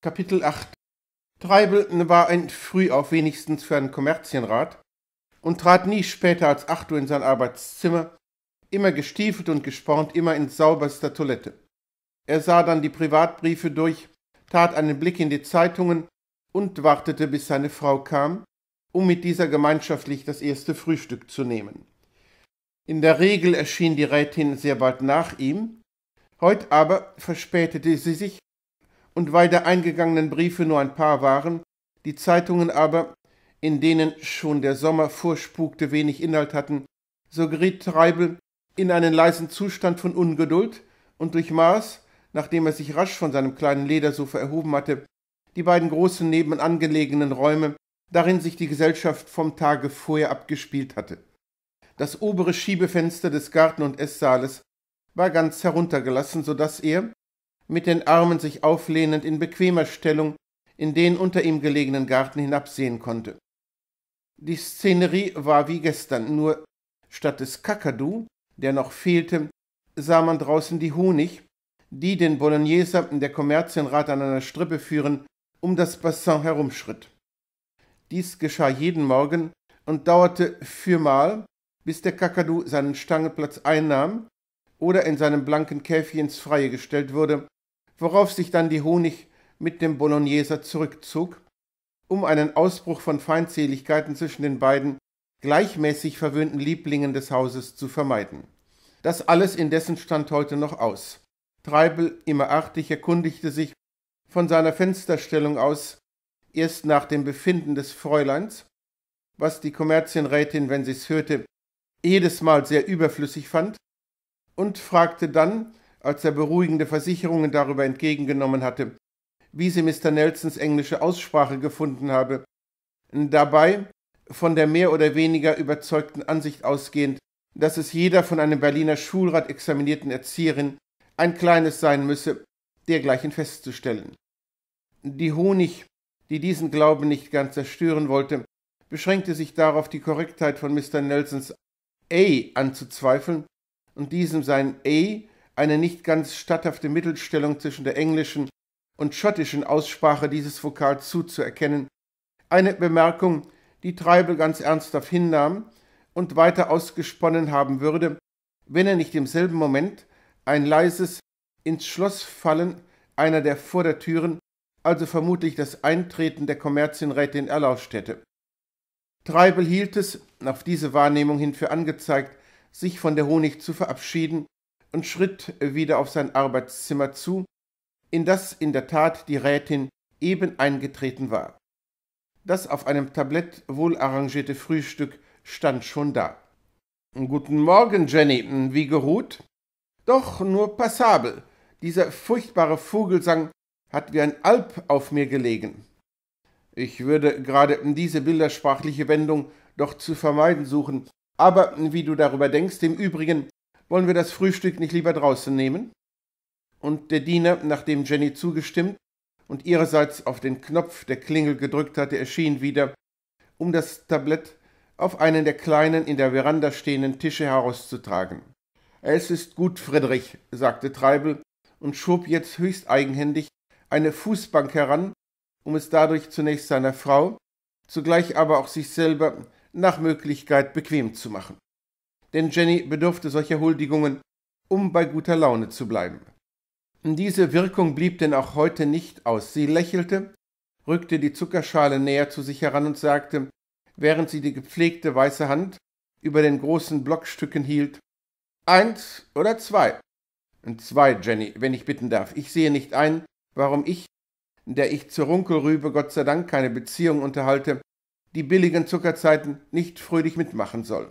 Kapitel 8 Treibelten war ein Frühauf wenigstens für einen Kommerzienrat und trat nie später als acht Uhr in sein Arbeitszimmer, immer gestiefelt und gespornt, immer in sauberster Toilette. Er sah dann die Privatbriefe durch, tat einen Blick in die Zeitungen und wartete, bis seine Frau kam, um mit dieser gemeinschaftlich das erste Frühstück zu nehmen. In der Regel erschien die Rätin sehr bald nach ihm, heute aber verspätete sie sich und weil der eingegangenen Briefe nur ein paar waren, die Zeitungen aber, in denen schon der Sommer vorspukte, wenig Inhalt hatten, so geriet Treibel in einen leisen Zustand von Ungeduld, und durchmaß, nachdem er sich rasch von seinem kleinen Ledersofa erhoben hatte, die beiden großen nebenan gelegenen Räume, darin sich die Gesellschaft vom Tage vorher abgespielt hatte. Das obere Schiebefenster des Garten- und Esssaales war ganz heruntergelassen, so daß er, mit den Armen sich auflehnend in bequemer Stellung in den unter ihm gelegenen Garten hinabsehen konnte. Die Szenerie war wie gestern, nur statt des Kakadu, der noch fehlte, sah man draußen die Honig, die den Bologneser der Kommerzienrat an einer Strippe führen, um das Bassin herumschritt. Dies geschah jeden Morgen und dauerte viermal, bis der Kakadu seinen Stangeplatz einnahm oder in seinem blanken Käfig ins Freie gestellt wurde worauf sich dann die Honig mit dem Bologneser zurückzog, um einen Ausbruch von Feindseligkeiten zwischen den beiden gleichmäßig verwöhnten Lieblingen des Hauses zu vermeiden. Das alles indessen stand heute noch aus. Treibel, immer artig, erkundigte sich von seiner Fensterstellung aus erst nach dem Befinden des Fräuleins, was die Kommerzienrätin, wenn sie's hörte, jedes Mal sehr überflüssig fand, und fragte dann, als er beruhigende Versicherungen darüber entgegengenommen hatte, wie sie Mr. Nelsons englische Aussprache gefunden habe, dabei von der mehr oder weniger überzeugten Ansicht ausgehend, dass es jeder von einem Berliner Schulrat examinierten Erzieherin ein kleines sein müsse, dergleichen festzustellen. Die Honig, die diesen Glauben nicht ganz zerstören wollte, beschränkte sich darauf, die Korrektheit von Mr. Nelsons A anzuzweifeln und diesem sein A eine nicht ganz statthafte Mittelstellung zwischen der englischen und schottischen Aussprache dieses Vokals zuzuerkennen, eine Bemerkung, die Treibel ganz ernsthaft hinnahm und weiter ausgesponnen haben würde, wenn er nicht im selben Moment ein leises ins Schloss fallen einer der Vordertüren, also vermutlich das Eintreten der Kommerzienrätin erlauscht hätte. Treibel hielt es, auf diese Wahrnehmung hin für angezeigt, sich von der Honig zu verabschieden und schritt wieder auf sein Arbeitszimmer zu, in das in der Tat die Rätin eben eingetreten war. Das auf einem Tablett wohlarrangierte Frühstück stand schon da. Guten Morgen, Jenny. Wie geruht? Doch nur passabel. Dieser furchtbare Vogelsang hat wie ein Alp auf mir gelegen. Ich würde gerade diese bildersprachliche Wendung doch zu vermeiden suchen, aber wie du darüber denkst, im Übrigen wollen wir das Frühstück nicht lieber draußen nehmen? Und der Diener, nachdem Jenny zugestimmt und ihrerseits auf den Knopf der Klingel gedrückt hatte, erschien wieder, um das Tablett auf einen der kleinen in der Veranda stehenden Tische herauszutragen. Es ist gut, Friedrich, sagte Treibel und schob jetzt höchst eigenhändig eine Fußbank heran, um es dadurch zunächst seiner Frau, zugleich aber auch sich selber nach Möglichkeit bequem zu machen denn Jenny bedurfte solcher Huldigungen, um bei guter Laune zu bleiben. Diese Wirkung blieb denn auch heute nicht aus. Sie lächelte, rückte die Zuckerschale näher zu sich heran und sagte, während sie die gepflegte weiße Hand über den großen Blockstücken hielt, Eins oder zwei? Zwei, Jenny, wenn ich bitten darf. Ich sehe nicht ein, warum ich, der ich zur Runkelrübe Gott sei Dank keine Beziehung unterhalte, die billigen Zuckerzeiten nicht fröhlich mitmachen soll.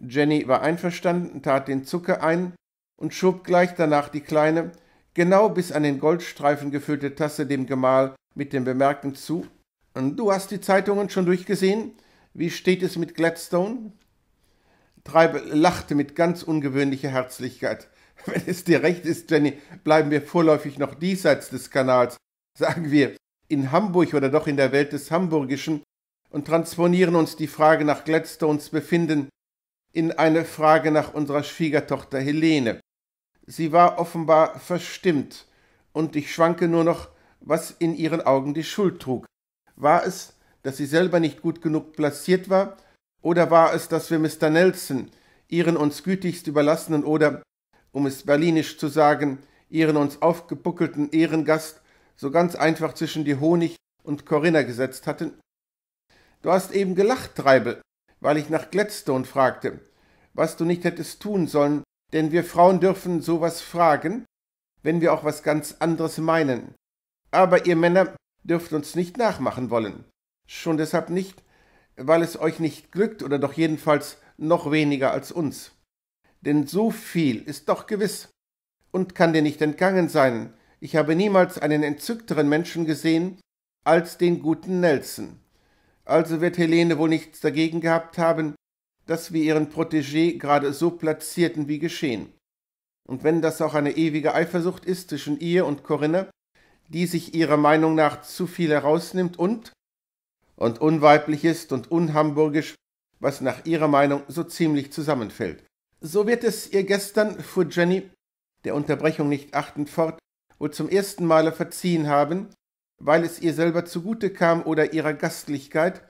Jenny war einverstanden, tat den Zucker ein und schob gleich danach die kleine, genau bis an den Goldstreifen gefüllte Tasse dem Gemahl mit dem Bemerken zu Du hast die Zeitungen schon durchgesehen? Wie steht es mit Gladstone? Treibel lachte mit ganz ungewöhnlicher Herzlichkeit. Wenn es dir recht ist, Jenny, bleiben wir vorläufig noch diesseits des Kanals, sagen wir, in Hamburg oder doch in der Welt des Hamburgischen, und transponieren uns die Frage nach Gladstones Befinden in eine Frage nach unserer Schwiegertochter Helene. Sie war offenbar verstimmt, und ich schwanke nur noch, was in ihren Augen die Schuld trug. War es, dass sie selber nicht gut genug platziert war, oder war es, dass wir Mr. Nelson, ihren uns gütigst überlassenen oder, um es berlinisch zu sagen, ihren uns aufgebuckelten Ehrengast so ganz einfach zwischen die Honig und Corinna gesetzt hatten? Du hast eben gelacht, Treibel, weil ich nach glätzte und fragte, was du nicht hättest tun sollen, denn wir Frauen dürfen so was fragen, wenn wir auch was ganz anderes meinen. Aber ihr Männer dürft uns nicht nachmachen wollen. Schon deshalb nicht, weil es euch nicht glückt oder doch jedenfalls noch weniger als uns. Denn so viel ist doch gewiss und kann dir nicht entgangen sein. Ich habe niemals einen entzückteren Menschen gesehen als den guten Nelson also wird Helene wohl nichts dagegen gehabt haben, dass wir ihren Protégé gerade so platzierten wie geschehen. Und wenn das auch eine ewige Eifersucht ist zwischen ihr und Corinna, die sich ihrer Meinung nach zu viel herausnimmt und und unweiblich ist und unhamburgisch, was nach ihrer Meinung so ziemlich zusammenfällt. So wird es ihr gestern, fuhr Jenny, der Unterbrechung nicht achtend fort, wohl zum ersten Male verziehen haben, weil es ihr selber zugute kam oder ihrer Gastlichkeit,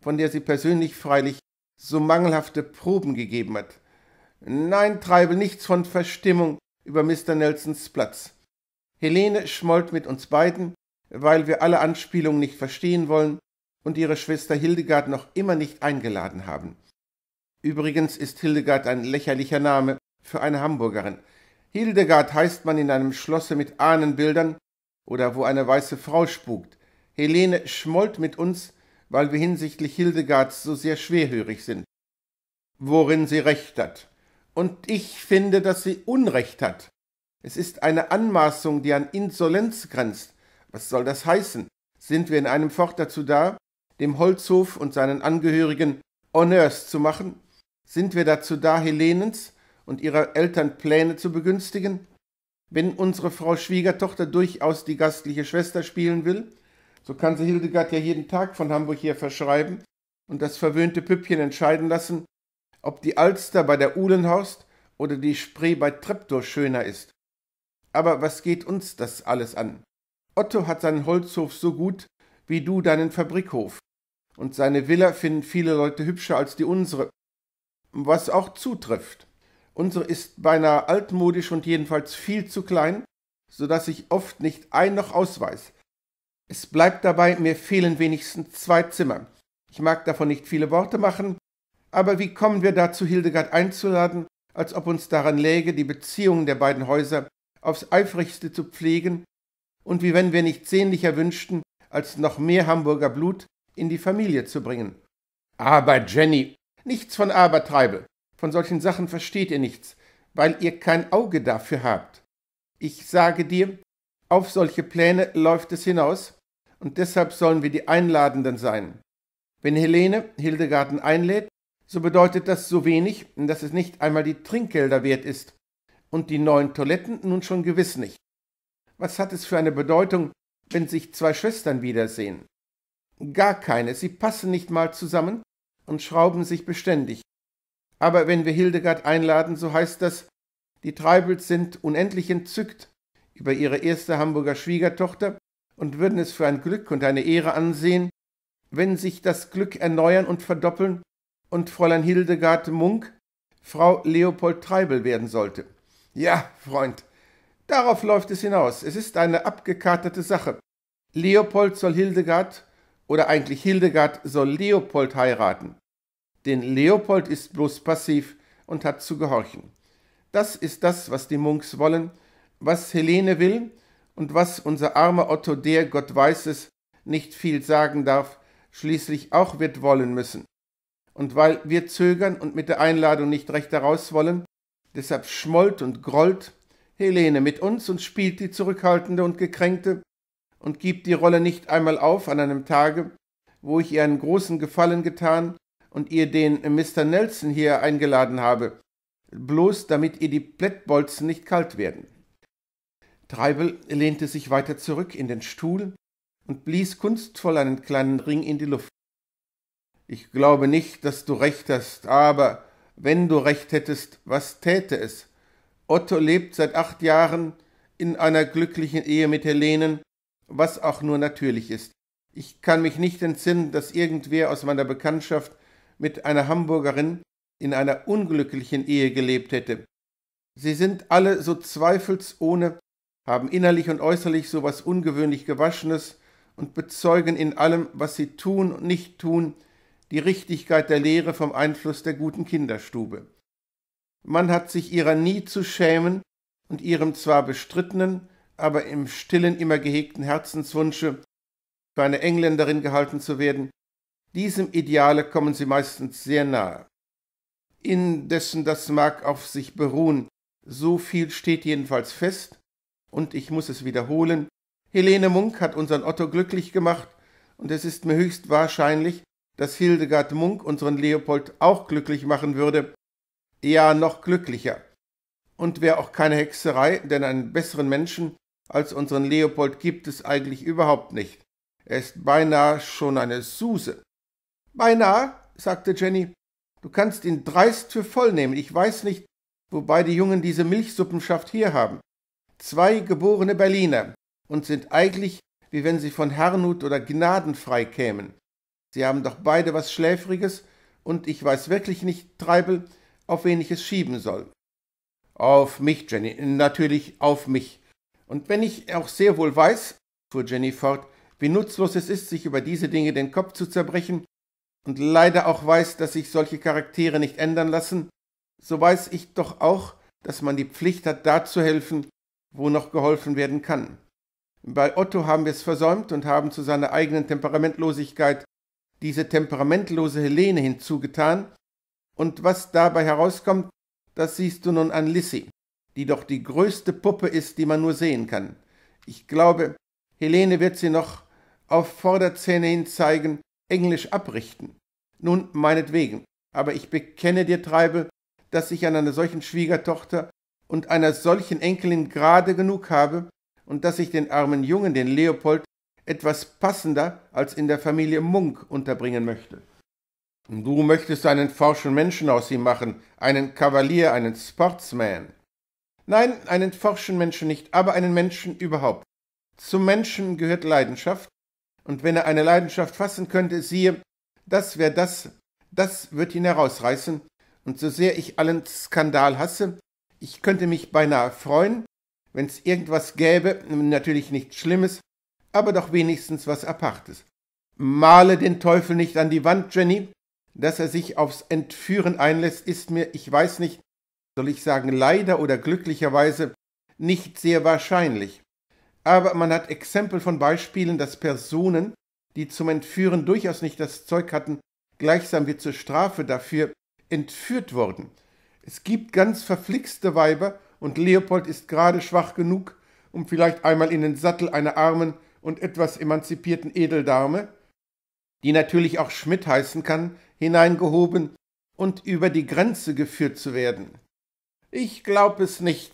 von der sie persönlich freilich so mangelhafte Proben gegeben hat. Nein, treibe nichts von Verstimmung über Mr. Nelsons Platz. Helene schmollt mit uns beiden, weil wir alle Anspielungen nicht verstehen wollen und ihre Schwester Hildegard noch immer nicht eingeladen haben. Übrigens ist Hildegard ein lächerlicher Name für eine Hamburgerin. Hildegard heißt man in einem Schlosse mit Ahnenbildern, oder wo eine weiße Frau spukt. Helene schmollt mit uns, weil wir hinsichtlich Hildegards so sehr schwerhörig sind. Worin sie recht hat. Und ich finde, dass sie Unrecht hat. Es ist eine Anmaßung, die an Insolenz grenzt. Was soll das heißen? Sind wir in einem Fort dazu da, dem Holzhof und seinen Angehörigen Honneurs zu machen? Sind wir dazu da, Helenens und ihrer Eltern Pläne zu begünstigen? Wenn unsere Frau Schwiegertochter durchaus die gastliche Schwester spielen will, so kann sie Hildegard ja jeden Tag von Hamburg hier verschreiben und das verwöhnte Püppchen entscheiden lassen, ob die Alster bei der Uhlenhorst oder die Spree bei Treptow schöner ist. Aber was geht uns das alles an? Otto hat seinen Holzhof so gut wie du deinen Fabrikhof, und seine Villa finden viele Leute hübscher als die unsere, was auch zutrifft. Unsere ist beinahe altmodisch und jedenfalls viel zu klein, so dass ich oft nicht ein noch ausweis. Es bleibt dabei, mir fehlen wenigstens zwei Zimmer. Ich mag davon nicht viele Worte machen, aber wie kommen wir dazu, Hildegard einzuladen, als ob uns daran läge, die Beziehungen der beiden Häuser aufs eifrigste zu pflegen und wie wenn wir nicht sehnlicher wünschten, als noch mehr Hamburger Blut in die Familie zu bringen. Aber Jenny, nichts von aber treibe. Von solchen Sachen versteht ihr nichts, weil ihr kein Auge dafür habt. Ich sage dir, auf solche Pläne läuft es hinaus, und deshalb sollen wir die Einladenden sein. Wenn Helene Hildegarden einlädt, so bedeutet das so wenig, dass es nicht einmal die Trinkgelder wert ist, und die neuen Toiletten nun schon gewiss nicht. Was hat es für eine Bedeutung, wenn sich zwei Schwestern wiedersehen? Gar keine, sie passen nicht mal zusammen und schrauben sich beständig. Aber wenn wir Hildegard einladen, so heißt das, die Treibels sind unendlich entzückt über ihre erste Hamburger Schwiegertochter und würden es für ein Glück und eine Ehre ansehen, wenn sich das Glück erneuern und verdoppeln und Fräulein Hildegard Munk Frau Leopold Treibel werden sollte. Ja, Freund, darauf läuft es hinaus. Es ist eine abgekaterte Sache. Leopold soll Hildegard oder eigentlich Hildegard soll Leopold heiraten denn Leopold ist bloß passiv und hat zu gehorchen. Das ist das, was die Munks wollen, was Helene will und was unser armer Otto, der, Gott weiß es, nicht viel sagen darf, schließlich auch wird wollen müssen. Und weil wir zögern und mit der Einladung nicht recht heraus wollen, deshalb schmollt und grollt Helene mit uns und spielt die Zurückhaltende und Gekränkte und gibt die Rolle nicht einmal auf an einem Tage, wo ich ihr einen großen Gefallen getan und ihr den Mr. Nelson hier eingeladen habe, bloß damit ihr die Plättbolzen nicht kalt werden. Treibel lehnte sich weiter zurück in den Stuhl und blies kunstvoll einen kleinen Ring in die Luft. Ich glaube nicht, dass du recht hast, aber wenn du recht hättest, was täte es? Otto lebt seit acht Jahren in einer glücklichen Ehe mit Helenen, was auch nur natürlich ist. Ich kann mich nicht entsinnen, dass irgendwer aus meiner Bekanntschaft mit einer Hamburgerin in einer unglücklichen Ehe gelebt hätte. Sie sind alle so zweifelsohne, haben innerlich und äußerlich so was ungewöhnlich Gewaschenes und bezeugen in allem, was sie tun und nicht tun, die Richtigkeit der Lehre vom Einfluss der guten Kinderstube. Man hat sich ihrer nie zu schämen und ihrem zwar bestrittenen, aber im stillen immer gehegten Herzenswunsche, für eine Engländerin gehalten zu werden, diesem Ideale kommen sie meistens sehr nahe. Indessen das mag auf sich beruhen, so viel steht jedenfalls fest, und ich muss es wiederholen, Helene Munk hat unseren Otto glücklich gemacht, und es ist mir höchst wahrscheinlich, dass Hildegard Munk unseren Leopold auch glücklich machen würde, ja noch glücklicher. Und wäre auch keine Hexerei, denn einen besseren Menschen als unseren Leopold gibt es eigentlich überhaupt nicht. Er ist beinahe schon eine Suse. Beinahe, sagte Jenny. Du kannst ihn dreist für voll nehmen. Ich weiß nicht, wobei die Jungen diese Milchsuppenschaft hier haben. Zwei geborene Berliner und sind eigentlich, wie wenn sie von Herrnhut oder Gnadenfrei kämen. Sie haben doch beide was Schläfriges, und ich weiß wirklich nicht, Treibel, auf wen ich es schieben soll. Auf mich, Jenny, natürlich auf mich. Und wenn ich auch sehr wohl weiß, fuhr Jenny fort, wie nutzlos es ist, sich über diese Dinge den Kopf zu zerbrechen, und leider auch weiß, dass sich solche Charaktere nicht ändern lassen, so weiß ich doch auch, dass man die Pflicht hat, da zu helfen, wo noch geholfen werden kann. Bei Otto haben wir es versäumt und haben zu seiner eigenen Temperamentlosigkeit diese temperamentlose Helene hinzugetan, und was dabei herauskommt, das siehst du nun an Lissy, die doch die größte Puppe ist, die man nur sehen kann. Ich glaube, Helene wird sie noch auf Vorderzähne hin zeigen Englisch abrichten. Nun, meinetwegen, aber ich bekenne dir, Treibel, dass ich an einer solchen Schwiegertochter und einer solchen Enkelin gerade genug habe und dass ich den armen Jungen, den Leopold, etwas passender als in der Familie Munk unterbringen möchte. Du möchtest einen forschen Menschen aus ihm machen, einen Kavalier, einen Sportsman. Nein, einen forschen Menschen nicht, aber einen Menschen überhaupt. Zum Menschen gehört Leidenschaft, und wenn er eine Leidenschaft fassen könnte, siehe, das wäre das, das wird ihn herausreißen, und so sehr ich allen Skandal hasse, ich könnte mich beinahe freuen, wenn es irgendwas gäbe, natürlich nichts Schlimmes, aber doch wenigstens was Apartes. Male den Teufel nicht an die Wand, Jenny. Dass er sich aufs Entführen einlässt, ist mir, ich weiß nicht, soll ich sagen leider oder glücklicherweise, nicht sehr wahrscheinlich aber man hat Exempel von Beispielen, dass Personen, die zum Entführen durchaus nicht das Zeug hatten, gleichsam wie zur Strafe dafür entführt wurden. Es gibt ganz verflixte Weiber, und Leopold ist gerade schwach genug, um vielleicht einmal in den Sattel einer armen und etwas emanzipierten Edeldame, die natürlich auch Schmidt heißen kann, hineingehoben und über die Grenze geführt zu werden. Ich glaub es nicht,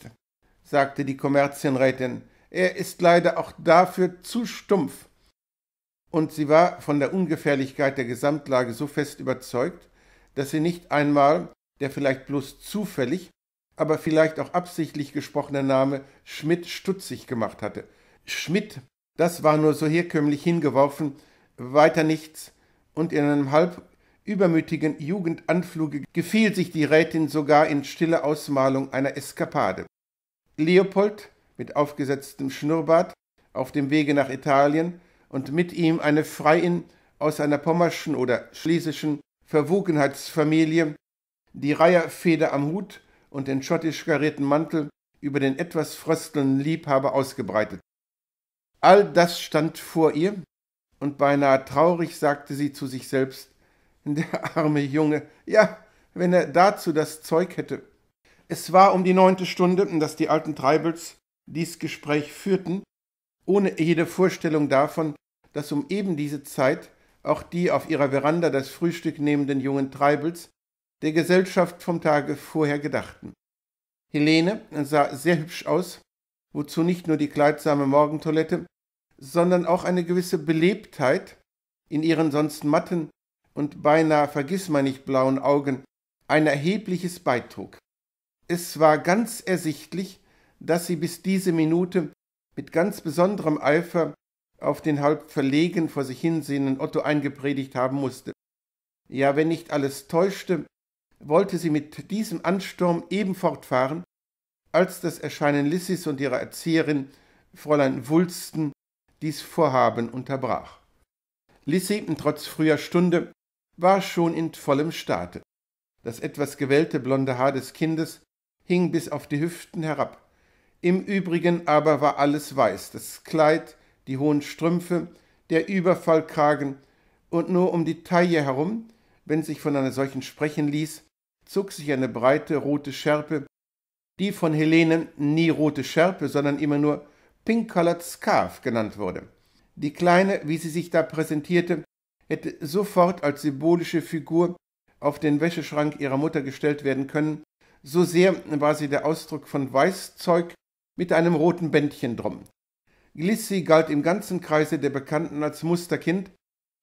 sagte die Kommerzienrätin, er ist leider auch dafür zu stumpf. Und sie war von der Ungefährlichkeit der Gesamtlage so fest überzeugt, dass sie nicht einmal der vielleicht bloß zufällig, aber vielleicht auch absichtlich gesprochene Name Schmidt stutzig gemacht hatte. Schmidt, das war nur so herkömmlich hingeworfen, weiter nichts, und in einem halb übermütigen Jugendanfluge gefiel sich die Rätin sogar in stille Ausmalung einer Eskapade. Leopold, mit aufgesetztem Schnurrbart auf dem Wege nach Italien und mit ihm eine Freiin aus einer pommerschen oder schlesischen Verwogenheitsfamilie, die Reiherfeder am Hut und den schottisch garierten Mantel über den etwas fröstelnden Liebhaber ausgebreitet. All das stand vor ihr, und beinahe traurig sagte sie zu sich selbst, der arme Junge, ja, wenn er dazu das Zeug hätte. Es war um die neunte Stunde, dass die alten Treibels dies Gespräch führten, ohne jede Vorstellung davon, dass um eben diese Zeit auch die auf ihrer Veranda das Frühstück nehmenden jungen Treibels der Gesellschaft vom Tage vorher gedachten. Helene sah sehr hübsch aus, wozu nicht nur die kleidsame Morgentoilette, sondern auch eine gewisse Belebtheit in ihren sonst matten und beinahe blauen Augen ein erhebliches beitrug. Es war ganz ersichtlich, dass sie bis diese Minute mit ganz besonderem Eifer auf den halb verlegen vor sich hinsehenden Otto eingepredigt haben musste. Ja, wenn nicht alles täuschte, wollte sie mit diesem Ansturm eben fortfahren, als das Erscheinen Lissis und ihrer Erzieherin, Fräulein Wulsten, dies Vorhaben unterbrach. Lissi, trotz früher Stunde, war schon in vollem Staate. Das etwas gewellte blonde Haar des Kindes hing bis auf die Hüften herab. Im Übrigen aber war alles weiß, das Kleid, die hohen Strümpfe, der Überfallkragen, und nur um die Taille herum, wenn sich von einer solchen sprechen ließ, zog sich eine breite rote Schärpe, die von Helene nie rote Schärpe, sondern immer nur Pink-Colored Scarf genannt wurde. Die Kleine, wie sie sich da präsentierte, hätte sofort als symbolische Figur auf den Wäscheschrank ihrer Mutter gestellt werden können, so sehr war sie der Ausdruck von Weißzeug mit einem roten Bändchen drum. Glissi galt im ganzen Kreise der Bekannten als Musterkind,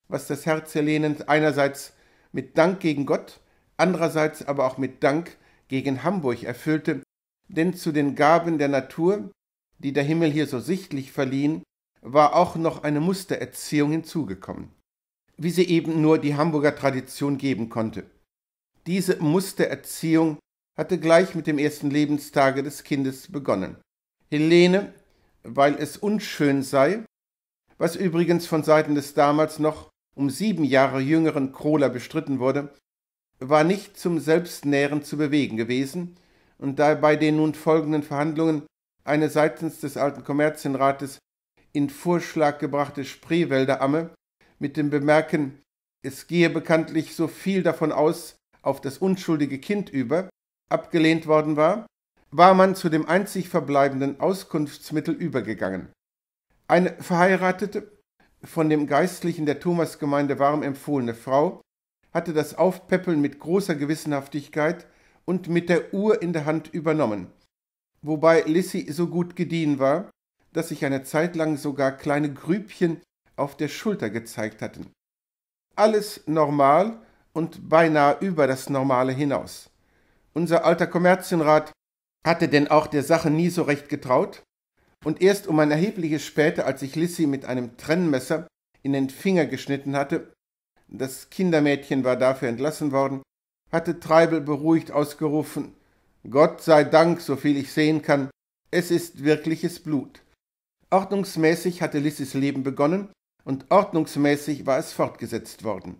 was das Herz Helenens einerseits mit Dank gegen Gott, andererseits aber auch mit Dank gegen Hamburg erfüllte, denn zu den Gaben der Natur, die der Himmel hier so sichtlich verliehen, war auch noch eine Mustererziehung hinzugekommen, wie sie eben nur die Hamburger Tradition geben konnte. Diese Mustererziehung hatte gleich mit dem ersten Lebenstage des Kindes begonnen. Helene, weil es unschön sei, was übrigens von Seiten des damals noch um sieben Jahre jüngeren Krohler bestritten wurde, war nicht zum Selbstnähren zu bewegen gewesen und da bei den nun folgenden Verhandlungen eine seitens des alten Kommerzienrates in Vorschlag gebrachte Spreewälderamme mit dem Bemerken, es gehe bekanntlich so viel davon aus auf das unschuldige Kind über, abgelehnt worden war, war man zu dem einzig verbleibenden Auskunftsmittel übergegangen. Eine verheiratete, von dem Geistlichen der Thomasgemeinde warm empfohlene Frau hatte das Aufpäppeln mit großer Gewissenhaftigkeit und mit der Uhr in der Hand übernommen, wobei Lissy so gut gediehen war, dass sich eine Zeit lang sogar kleine Grübchen auf der Schulter gezeigt hatten. Alles normal und beinahe über das Normale hinaus. Unser alter Kommerzienrat hatte denn auch der Sache nie so recht getraut, und erst um ein erhebliches später, als ich Lissy mit einem Trennmesser in den Finger geschnitten hatte, das Kindermädchen war dafür entlassen worden, hatte Treibel beruhigt ausgerufen Gott sei Dank, soviel ich sehen kann, es ist wirkliches Blut. Ordnungsmäßig hatte Lissys Leben begonnen und ordnungsmäßig war es fortgesetzt worden.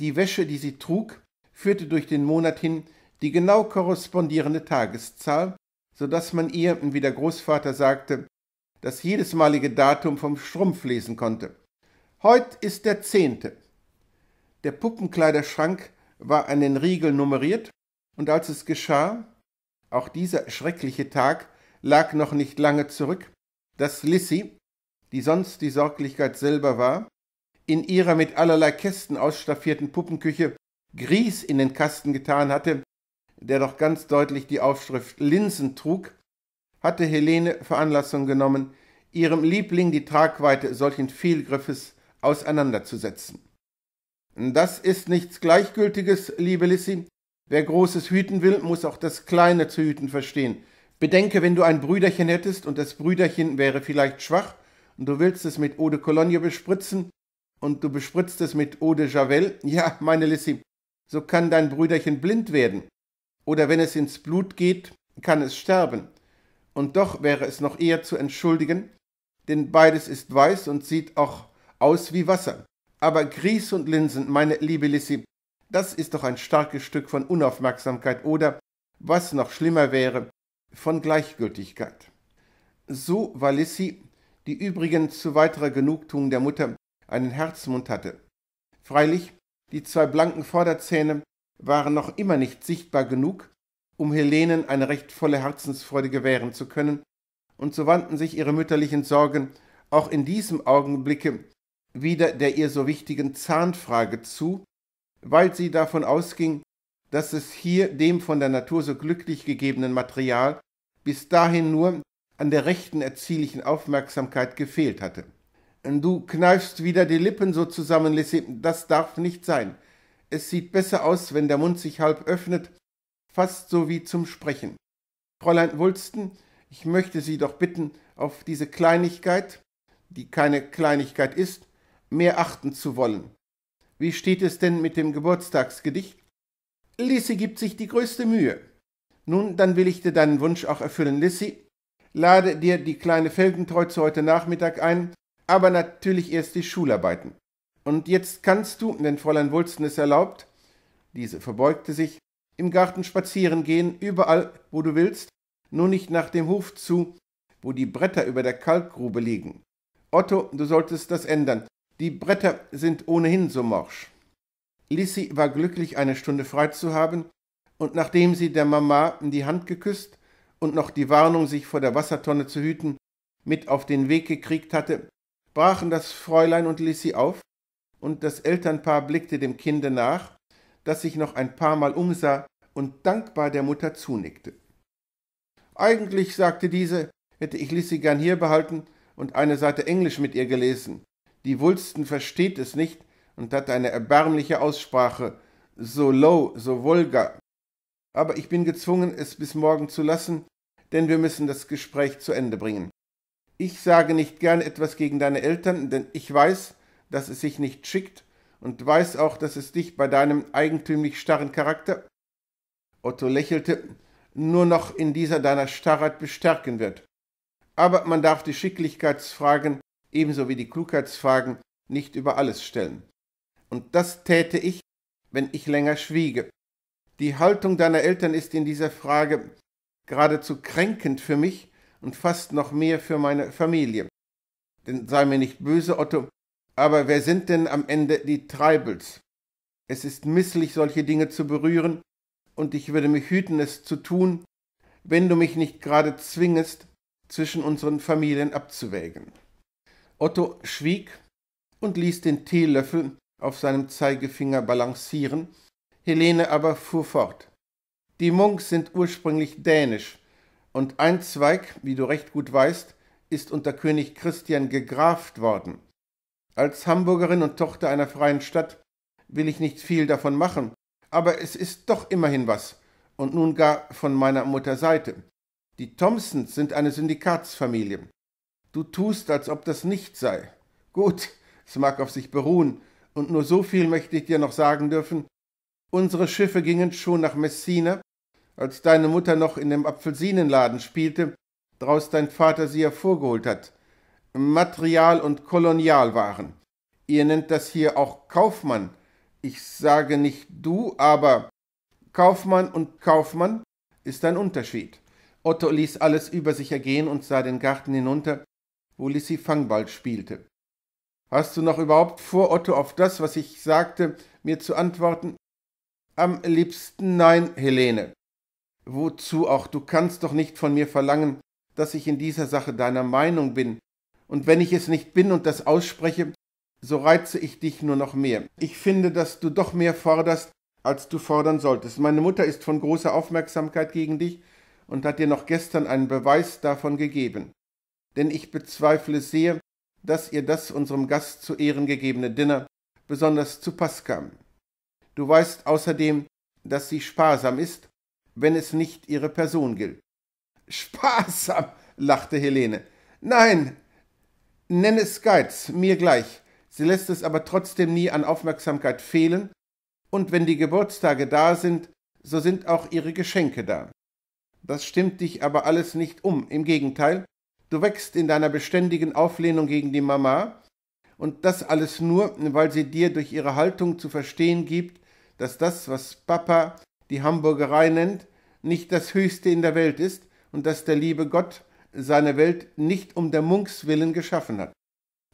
Die Wäsche, die sie trug, führte durch den Monat hin die genau korrespondierende Tageszahl, so dass man ihr, wie der Großvater sagte, das jedesmalige Datum vom Strumpf lesen konnte. Heut ist der zehnte. Der Puppenkleiderschrank war an den Riegel nummeriert, und als es geschah, auch dieser schreckliche Tag lag noch nicht lange zurück, dass Lissy, die sonst die Sorglichkeit selber war, in ihrer mit allerlei Kästen ausstaffierten Puppenküche Grieß in den Kasten getan hatte, der doch ganz deutlich die Aufschrift Linsen trug, hatte Helene Veranlassung genommen, ihrem Liebling die Tragweite solchen Fehlgriffes auseinanderzusetzen. Das ist nichts Gleichgültiges, liebe Lissy. Wer Großes hüten will, muss auch das Kleine zu hüten verstehen. Bedenke, wenn du ein Brüderchen hättest und das Brüderchen wäre vielleicht schwach und du willst es mit Eau de Cologne bespritzen und du bespritzt es mit Eau de Javel, ja, meine Lissy, so kann dein Brüderchen blind werden oder wenn es ins Blut geht, kann es sterben. Und doch wäre es noch eher zu entschuldigen, denn beides ist weiß und sieht auch aus wie Wasser. Aber Grieß und Linsen, meine liebe Lissy, das ist doch ein starkes Stück von Unaufmerksamkeit oder, was noch schlimmer wäre, von Gleichgültigkeit. So war Lissy, die übrigens zu weiterer Genugtuung der Mutter einen Herzmund hatte. Freilich, die zwei blanken Vorderzähne waren noch immer nicht sichtbar genug, um Helenen eine recht volle Herzensfreude gewähren zu können, und so wandten sich ihre mütterlichen Sorgen auch in diesem Augenblicke wieder der ihr so wichtigen Zahnfrage zu, weil sie davon ausging, dass es hier dem von der Natur so glücklich gegebenen Material bis dahin nur an der rechten erziehlichen Aufmerksamkeit gefehlt hatte. Du kneifst wieder die Lippen so zusammen, Lissy, das darf nicht sein. Es sieht besser aus, wenn der Mund sich halb öffnet, fast so wie zum Sprechen. Fräulein Wulsten, ich möchte Sie doch bitten, auf diese Kleinigkeit, die keine Kleinigkeit ist, mehr achten zu wollen. Wie steht es denn mit dem Geburtstagsgedicht? Lissy gibt sich die größte Mühe. Nun, dann will ich dir deinen Wunsch auch erfüllen, Lissy. Lade dir die kleine Felgentreu zu heute Nachmittag ein, aber natürlich erst die Schularbeiten. Und jetzt kannst du, wenn Fräulein Wulsten es erlaubt, diese verbeugte sich, im Garten spazieren gehen, überall, wo du willst, nur nicht nach dem Hof zu, wo die Bretter über der Kalkgrube liegen. Otto, du solltest das ändern. Die Bretter sind ohnehin so morsch. Lissy war glücklich, eine Stunde frei zu haben, und nachdem sie der Mama die Hand geküsst und noch die Warnung, sich vor der Wassertonne zu hüten, mit auf den Weg gekriegt hatte, brachen das Fräulein und Lissy auf und das Elternpaar blickte dem Kinde nach, das sich noch ein paar Mal umsah und dankbar der Mutter zunickte. Eigentlich, sagte diese, hätte ich Lissy gern hier behalten und eine Seite Englisch mit ihr gelesen. Die Wulsten versteht es nicht und hat eine erbärmliche Aussprache, so low, so vulgar. Aber ich bin gezwungen, es bis morgen zu lassen, denn wir müssen das Gespräch zu Ende bringen. Ich sage nicht gern etwas gegen deine Eltern, denn ich weiß, dass es sich nicht schickt und weiß auch, dass es dich bei deinem eigentümlich starren Charakter, Otto lächelte, nur noch in dieser deiner Starrheit bestärken wird. Aber man darf die Schicklichkeitsfragen ebenso wie die Klugheitsfragen nicht über alles stellen. Und das täte ich, wenn ich länger schwiege. Die Haltung deiner Eltern ist in dieser Frage geradezu kränkend für mich und fast noch mehr für meine Familie. Denn sei mir nicht böse, Otto, aber wer sind denn am Ende die Treibels? Es ist misslich, solche Dinge zu berühren, und ich würde mich hüten, es zu tun, wenn du mich nicht gerade zwingest, zwischen unseren Familien abzuwägen. Otto schwieg und ließ den Teelöffel auf seinem Zeigefinger balancieren, Helene aber fuhr fort. Die Munks sind ursprünglich dänisch, und ein Zweig, wie du recht gut weißt, ist unter König Christian gegraft worden. Als Hamburgerin und Tochter einer freien Stadt will ich nicht viel davon machen, aber es ist doch immerhin was, und nun gar von meiner Mutterseite. Die Thompsons sind eine Syndikatsfamilie. Du tust, als ob das nicht sei. Gut, es mag auf sich beruhen, und nur so viel möchte ich dir noch sagen dürfen. Unsere Schiffe gingen schon nach Messina, als deine Mutter noch in dem Apfelsinenladen spielte, draus dein Vater sie hervorgeholt hat. Material- und kolonial waren. Ihr nennt das hier auch Kaufmann. Ich sage nicht du, aber Kaufmann und Kaufmann ist ein Unterschied. Otto ließ alles über sich ergehen und sah den Garten hinunter, wo Lissy Fangball spielte. Hast du noch überhaupt vor, Otto, auf das, was ich sagte, mir zu antworten? Am liebsten nein, Helene. Wozu auch, du kannst doch nicht von mir verlangen, dass ich in dieser Sache deiner Meinung bin und wenn ich es nicht bin und das ausspreche, so reize ich dich nur noch mehr. Ich finde, dass du doch mehr forderst, als du fordern solltest. Meine Mutter ist von großer Aufmerksamkeit gegen dich und hat dir noch gestern einen Beweis davon gegeben. Denn ich bezweifle sehr, dass ihr das unserem Gast zu Ehren gegebene Dinner besonders zu Pass kam. Du weißt außerdem, dass sie sparsam ist, wenn es nicht ihre Person gilt. Sparsam, lachte Helene. Nein, Nenne es Geiz, mir gleich. Sie lässt es aber trotzdem nie an Aufmerksamkeit fehlen. Und wenn die Geburtstage da sind, so sind auch ihre Geschenke da. Das stimmt dich aber alles nicht um. Im Gegenteil, du wächst in deiner beständigen Auflehnung gegen die Mama. Und das alles nur, weil sie dir durch ihre Haltung zu verstehen gibt, dass das, was Papa die Hamburgerei nennt, nicht das Höchste in der Welt ist und dass der liebe Gott seine Welt nicht um der Munks willen geschaffen hat.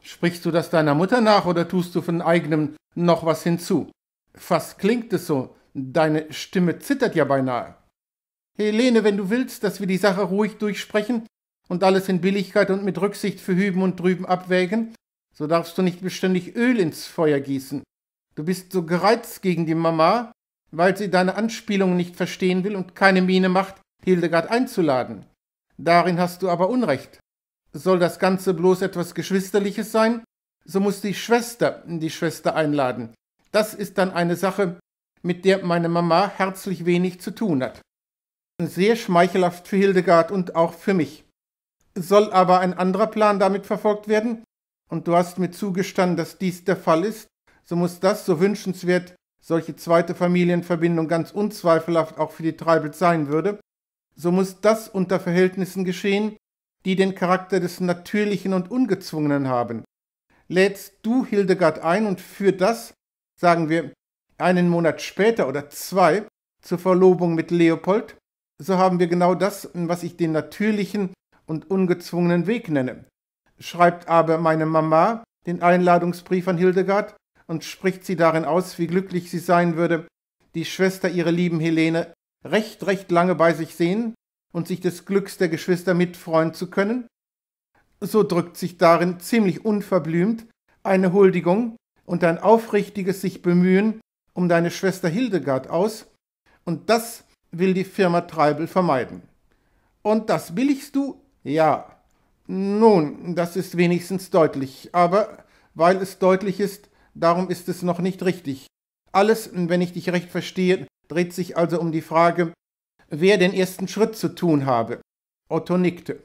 Sprichst du das deiner Mutter nach oder tust du von eigenem noch was hinzu? Fast klingt es so, deine Stimme zittert ja beinahe. Helene, wenn du willst, dass wir die Sache ruhig durchsprechen und alles in Billigkeit und mit Rücksicht für hüben und drüben abwägen, so darfst du nicht beständig Öl ins Feuer gießen. Du bist so gereizt gegen die Mama, weil sie deine Anspielungen nicht verstehen will und keine Miene macht, Hildegard einzuladen. Darin hast du aber Unrecht. Soll das Ganze bloß etwas Geschwisterliches sein, so muss die Schwester die Schwester einladen. Das ist dann eine Sache, mit der meine Mama herzlich wenig zu tun hat. Sehr schmeichelhaft für Hildegard und auch für mich. Soll aber ein anderer Plan damit verfolgt werden, und du hast mir zugestanden, dass dies der Fall ist, so muss das, so wünschenswert solche zweite Familienverbindung ganz unzweifelhaft auch für die Treibels sein würde, so muss das unter Verhältnissen geschehen, die den Charakter des Natürlichen und Ungezwungenen haben. Lädst du Hildegard ein und für das, sagen wir, einen Monat später oder zwei zur Verlobung mit Leopold, so haben wir genau das, was ich den natürlichen und ungezwungenen Weg nenne. Schreibt aber meine Mama den Einladungsbrief an Hildegard und spricht sie darin aus, wie glücklich sie sein würde, die Schwester ihrer lieben Helene recht, recht lange bei sich sehen und sich des Glücks der Geschwister mitfreuen zu können, so drückt sich darin ziemlich unverblümt eine Huldigung und ein aufrichtiges sich bemühen um deine Schwester Hildegard aus, und das will die Firma Treibel vermeiden. Und das billigst du? Ja. Nun, das ist wenigstens deutlich, aber weil es deutlich ist, darum ist es noch nicht richtig. Alles, wenn ich dich recht verstehe, dreht sich also um die Frage, wer den ersten Schritt zu tun habe. Otto nickte.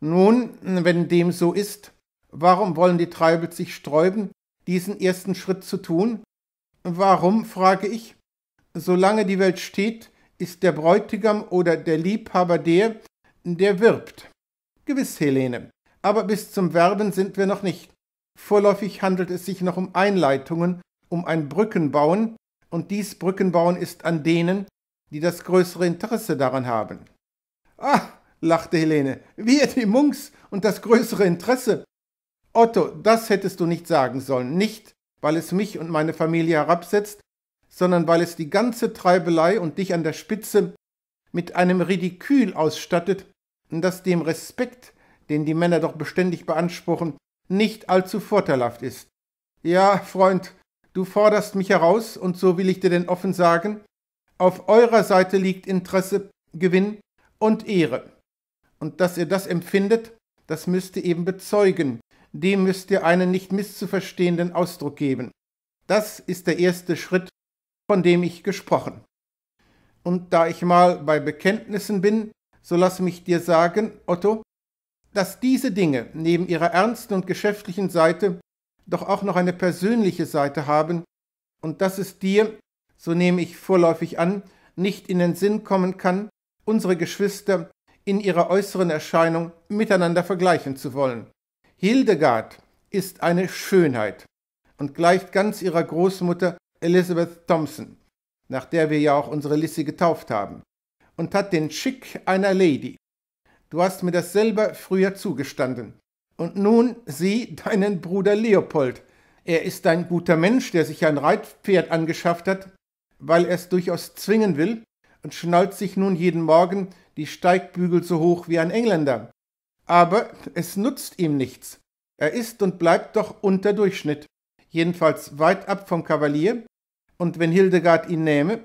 Nun, wenn dem so ist, warum wollen die Treibels sich sträuben, diesen ersten Schritt zu tun? Warum, frage ich, solange die Welt steht, ist der Bräutigam oder der Liebhaber der, der wirbt. Gewiss, Helene, aber bis zum Werben sind wir noch nicht. Vorläufig handelt es sich noch um Einleitungen, um ein Brückenbauen, und dies Brückenbauen ist an denen, die das größere Interesse daran haben. Ah, lachte Helene, wir die Munks und das größere Interesse. Otto, das hättest du nicht sagen sollen, nicht, weil es mich und meine Familie herabsetzt, sondern weil es die ganze Treibelei und dich an der Spitze mit einem Ridikül ausstattet, das dem Respekt, den die Männer doch beständig beanspruchen, nicht allzu vorteilhaft ist. Ja, Freund, Du forderst mich heraus, und so will ich dir denn offen sagen, auf eurer Seite liegt Interesse, Gewinn und Ehre. Und dass ihr das empfindet, das müsst ihr eben bezeugen, dem müsst ihr einen nicht misszuverstehenden Ausdruck geben. Das ist der erste Schritt, von dem ich gesprochen. Und da ich mal bei Bekenntnissen bin, so lass mich dir sagen, Otto, dass diese Dinge neben ihrer ernsten und geschäftlichen Seite doch auch noch eine persönliche Seite haben und dass es dir, so nehme ich vorläufig an, nicht in den Sinn kommen kann, unsere Geschwister in ihrer äußeren Erscheinung miteinander vergleichen zu wollen. Hildegard ist eine Schönheit und gleicht ganz ihrer Großmutter Elizabeth Thompson, nach der wir ja auch unsere Lissy getauft haben, und hat den Schick einer Lady. Du hast mir das selber früher zugestanden. Und nun sieh deinen Bruder Leopold. Er ist ein guter Mensch, der sich ein Reitpferd angeschafft hat, weil er es durchaus zwingen will, und schnallt sich nun jeden Morgen die Steigbügel so hoch wie ein Engländer. Aber es nutzt ihm nichts. Er ist und bleibt doch unter Durchschnitt, jedenfalls weit ab vom Kavalier, und wenn Hildegard ihn nähme,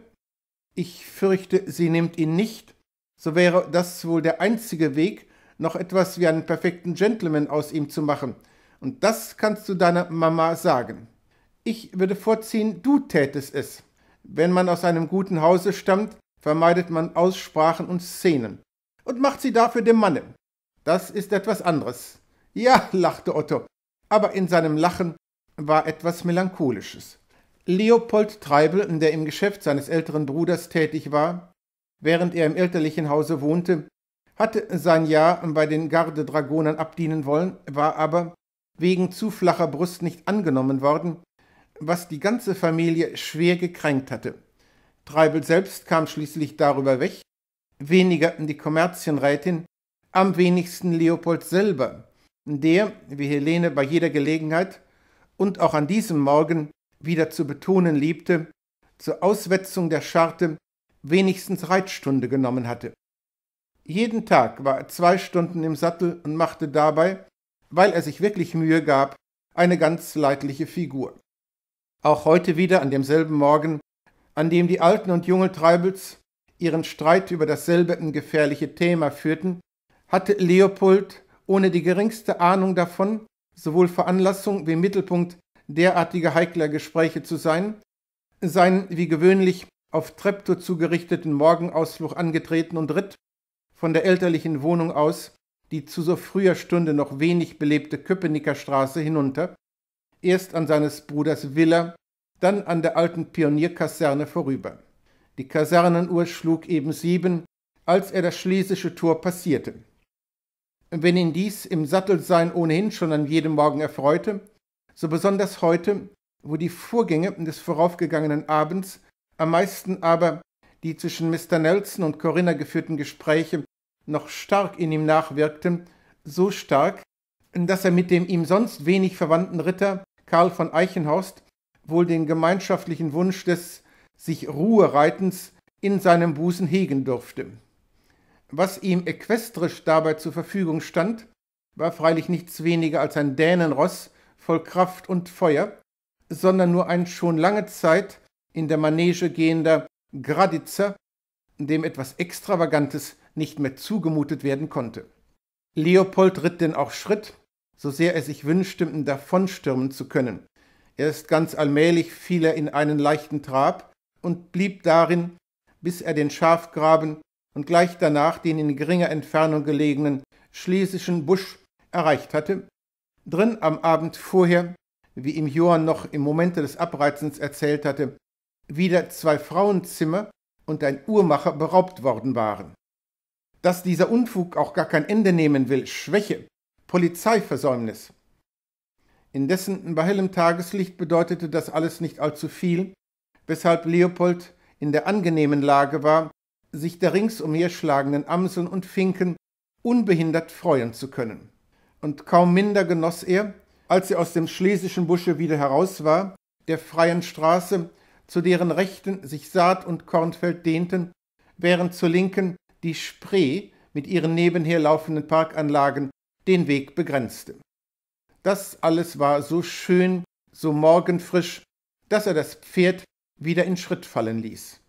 ich fürchte, sie nimmt ihn nicht, so wäre das wohl der einzige Weg, noch etwas wie einen perfekten Gentleman aus ihm zu machen. Und das kannst du deiner Mama sagen. Ich würde vorziehen, du tätest es. Wenn man aus einem guten Hause stammt, vermeidet man Aussprachen und Szenen und macht sie dafür dem Manne. Das ist etwas anderes. Ja, lachte Otto, aber in seinem Lachen war etwas Melancholisches. Leopold Treibel, der im Geschäft seines älteren Bruders tätig war, während er im elterlichen Hause wohnte, hatte sein Jahr bei den Gardedragonern abdienen wollen, war aber wegen zu flacher Brust nicht angenommen worden, was die ganze Familie schwer gekränkt hatte. Treibel selbst kam schließlich darüber weg, weniger die Kommerzienrätin, am wenigsten Leopold selber, der, wie Helene bei jeder Gelegenheit und auch an diesem Morgen wieder zu betonen liebte, zur Auswetzung der Scharte wenigstens Reitstunde genommen hatte. Jeden Tag war er zwei Stunden im Sattel und machte dabei, weil er sich wirklich Mühe gab, eine ganz leidliche Figur. Auch heute wieder an demselben Morgen, an dem die Alten und Jungen Treibels ihren Streit über dasselbe gefährliche Thema führten, hatte Leopold ohne die geringste Ahnung davon, sowohl Veranlassung wie Mittelpunkt derartiger heikler Gespräche zu sein, seinen wie gewöhnlich auf Treptow zugerichteten Morgenausflug angetreten und ritt, von der elterlichen Wohnung aus die zu so früher Stunde noch wenig belebte Köpenicker Straße hinunter, erst an seines Bruders Villa, dann an der alten Pionierkaserne vorüber. Die Kasernenuhr schlug eben sieben, als er das schlesische Tor passierte. Wenn ihn dies im Sattelsein ohnehin schon an jedem Morgen erfreute, so besonders heute, wo die Vorgänge des voraufgegangenen Abends, am meisten aber die zwischen Mr. Nelson und Corinna geführten Gespräche noch stark in ihm nachwirkten, so stark, dass er mit dem ihm sonst wenig verwandten Ritter Karl von Eichenhorst wohl den gemeinschaftlichen Wunsch des sich Ruhe reitens in seinem Busen hegen durfte. Was ihm equestrisch dabei zur Verfügung stand, war freilich nichts weniger als ein Dänenross voll Kraft und Feuer, sondern nur ein schon lange Zeit in der Manege gehender Graditzer, dem etwas Extravagantes nicht mehr zugemutet werden konnte. Leopold ritt denn auch Schritt, so sehr er sich wünschte, davonstürmen zu können. Erst ganz allmählich fiel er in einen leichten Trab und blieb darin, bis er den Schafgraben und gleich danach den in geringer Entfernung gelegenen schlesischen Busch erreicht hatte. Drin am Abend vorher, wie ihm Johann noch im Momente des Abreizens erzählt hatte, wieder zwei Frauenzimmer und ein Uhrmacher beraubt worden waren dass dieser Unfug auch gar kein Ende nehmen will, Schwäche, Polizeiversäumnis. Indessen bei hellem Tageslicht bedeutete das alles nicht allzu viel, weshalb Leopold in der angenehmen Lage war, sich der rings umherschlagenden Amseln und Finken unbehindert freuen zu können. Und kaum minder genoss er, als er aus dem schlesischen Busche wieder heraus war, der freien Straße, zu deren Rechten sich Saat und Kornfeld dehnten, während zur Linken die Spree mit ihren nebenher laufenden Parkanlagen den Weg begrenzte. Das alles war so schön, so morgenfrisch, dass er das Pferd wieder in Schritt fallen ließ.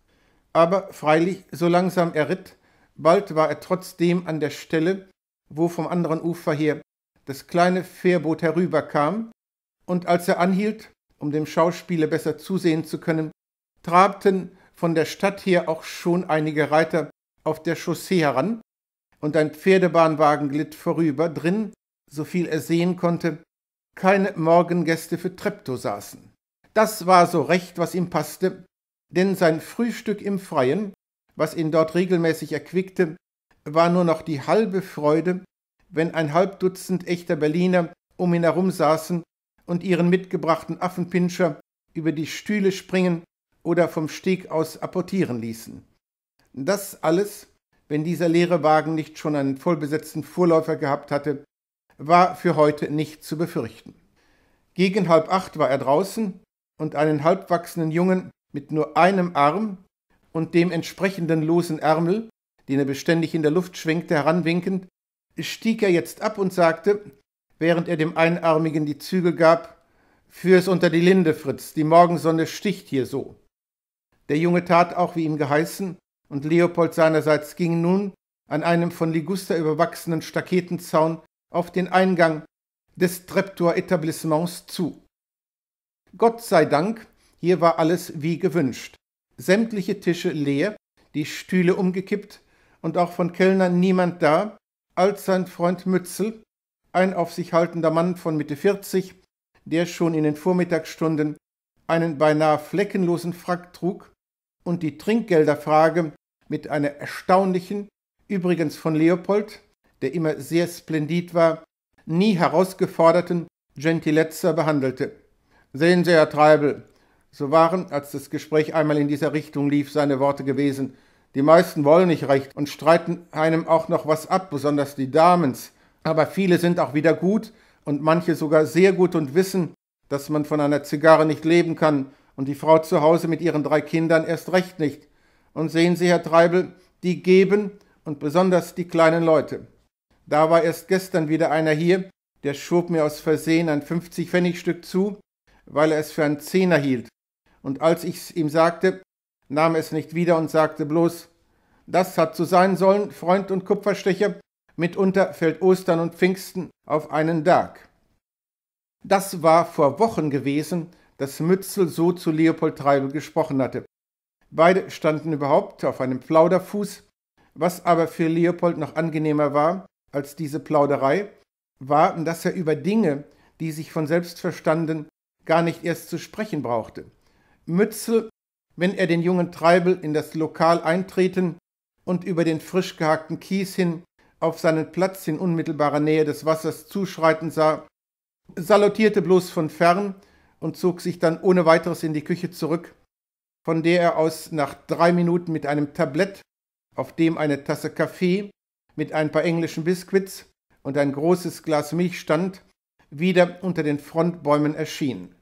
Aber freilich, so langsam er ritt, bald war er trotzdem an der Stelle, wo vom anderen Ufer her das kleine Fährboot herüberkam, und als er anhielt, um dem Schauspiele besser zusehen zu können, trabten von der Stadt her auch schon einige Reiter auf der Chaussee heran, und ein Pferdebahnwagen glitt vorüber, drin, soviel er sehen konnte, keine Morgengäste für Treptow saßen. Das war so recht, was ihm passte, denn sein Frühstück im Freien, was ihn dort regelmäßig erquickte, war nur noch die halbe Freude, wenn ein halb Dutzend echter Berliner um ihn herum saßen und ihren mitgebrachten Affenpinscher über die Stühle springen oder vom Steg aus apportieren ließen. Das alles, wenn dieser leere Wagen nicht schon einen vollbesetzten Vorläufer gehabt hatte, war für heute nicht zu befürchten. Gegen halb acht war er draußen und einen halbwachsenden Jungen mit nur einem Arm und dem entsprechenden losen Ärmel, den er beständig in der Luft schwenkte, heranwinkend, stieg er jetzt ab und sagte, während er dem Einarmigen die Zügel gab, Führ es unter die Linde, Fritz, die Morgensonne sticht hier so. Der Junge tat auch wie ihm geheißen und Leopold seinerseits ging nun an einem von Liguster überwachsenen Staketenzaun auf den Eingang des treptor etablissements zu. Gott sei Dank, hier war alles wie gewünscht. Sämtliche Tische leer, die Stühle umgekippt und auch von Kellnern niemand da, als sein Freund Mützel, ein auf sich haltender Mann von Mitte 40, der schon in den Vormittagsstunden einen beinahe fleckenlosen Frack trug und die Trinkgelderfrage mit einer erstaunlichen, übrigens von Leopold, der immer sehr splendid war, nie herausgeforderten Gentilezza behandelte. Sehen Sie, Herr Treibel, so waren, als das Gespräch einmal in dieser Richtung lief, seine Worte gewesen, die meisten wollen nicht recht und streiten einem auch noch was ab, besonders die Damens, aber viele sind auch wieder gut und manche sogar sehr gut und wissen, dass man von einer Zigarre nicht leben kann und die Frau zu Hause mit ihren drei Kindern erst recht nicht. Und sehen Sie, Herr Treibel, die geben und besonders die kleinen Leute. Da war erst gestern wieder einer hier, der schob mir aus Versehen ein 50-Pfennig-Stück zu, weil er es für einen Zehner hielt. Und als ich's ihm sagte, nahm er es nicht wieder und sagte bloß, das hat so sein sollen, Freund und Kupferstecher, mitunter fällt Ostern und Pfingsten auf einen Tag. Das war vor Wochen gewesen, dass Mützel so zu Leopold Treibel gesprochen hatte. Beide standen überhaupt auf einem Plauderfuß, was aber für Leopold noch angenehmer war als diese Plauderei, war, dass er über Dinge, die sich von selbst verstanden, gar nicht erst zu sprechen brauchte. Mützel, wenn er den jungen Treibel in das Lokal eintreten und über den frisch gehackten Kies hin auf seinen Platz in unmittelbarer Nähe des Wassers zuschreiten sah, salutierte bloß von fern und zog sich dann ohne weiteres in die Küche zurück, von der er aus nach drei Minuten mit einem Tablett, auf dem eine Tasse Kaffee mit ein paar englischen Biskuits und ein großes Glas Milch stand, wieder unter den Frontbäumen erschien.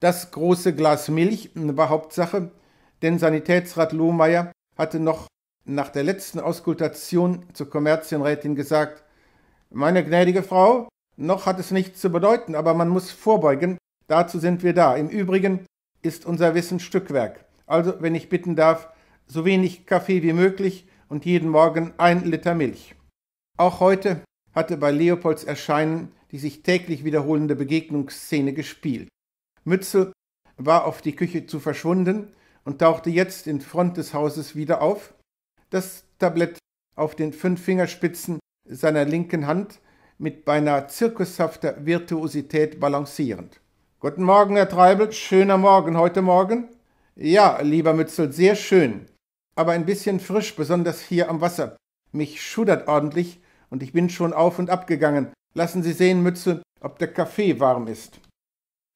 Das große Glas Milch war Hauptsache, denn Sanitätsrat Lohmeier hatte noch nach der letzten Auskultation zur Kommerzienrätin gesagt, meine gnädige Frau, noch hat es nichts zu bedeuten, aber man muss vorbeugen, dazu sind wir da. Im Übrigen ist unser Wissen Stückwerk also wenn ich bitten darf, so wenig Kaffee wie möglich und jeden Morgen ein Liter Milch. Auch heute hatte bei Leopolds Erscheinen die sich täglich wiederholende Begegnungsszene gespielt. Mützel war auf die Küche zu verschwunden und tauchte jetzt in Front des Hauses wieder auf. Das Tablett auf den fünf Fingerspitzen seiner linken Hand mit beinahe zirkushafter Virtuosität balancierend. Guten Morgen, Herr Treibel, schöner Morgen heute Morgen. Ja, lieber Mützel, sehr schön. Aber ein bisschen frisch, besonders hier am Wasser. Mich schudert ordentlich und ich bin schon auf und ab gegangen. Lassen Sie sehen, Mützel, ob der Kaffee warm ist.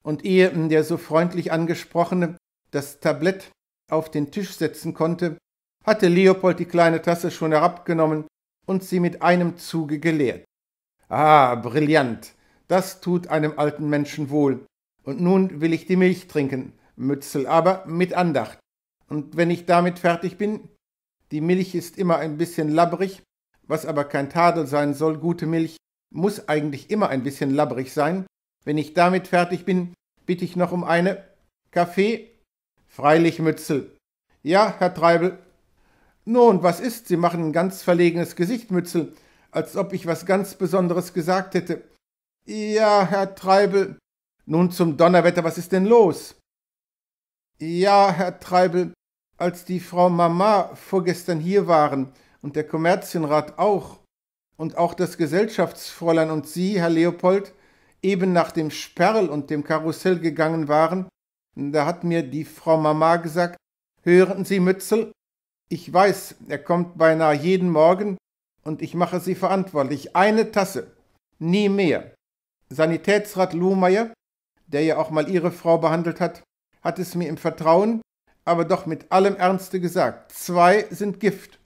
Und ehe der so freundlich angesprochene das Tablett auf den Tisch setzen konnte, hatte Leopold die kleine Tasse schon herabgenommen und sie mit einem Zuge geleert. Ah, brillant, das tut einem alten Menschen wohl. Und nun will ich die Milch trinken. Mützel, aber mit Andacht. Und wenn ich damit fertig bin, die Milch ist immer ein bisschen labbrig, was aber kein Tadel sein soll, gute Milch muss eigentlich immer ein bisschen labbrig sein. Wenn ich damit fertig bin, bitte ich noch um eine Kaffee. Freilich, Mützel. Ja, Herr Treibel. Nun, was ist? Sie machen ein ganz verlegenes Gesicht, Mützel, als ob ich was ganz Besonderes gesagt hätte. Ja, Herr Treibel. Nun zum Donnerwetter, was ist denn los? Ja, Herr Treibel, als die Frau Mama vorgestern hier waren und der Kommerzienrat auch und auch das Gesellschaftsfräulein und Sie, Herr Leopold, eben nach dem Sperl und dem Karussell gegangen waren, da hat mir die Frau Mama gesagt, hören Sie, Mützel, ich weiß, er kommt beinahe jeden Morgen und ich mache Sie verantwortlich. Eine Tasse, nie mehr. Sanitätsrat Lohmeier, der ja auch mal Ihre Frau behandelt hat, hat es mir im Vertrauen, aber doch mit allem Ernste gesagt. Zwei sind Gift.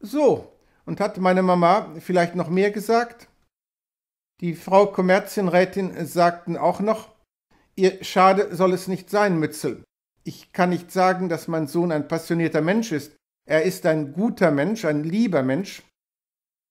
So, und hat meine Mama vielleicht noch mehr gesagt? Die Frau Kommerzienrätin sagten auch noch, ihr Schade soll es nicht sein, Mützel. Ich kann nicht sagen, dass mein Sohn ein passionierter Mensch ist. Er ist ein guter Mensch, ein lieber Mensch.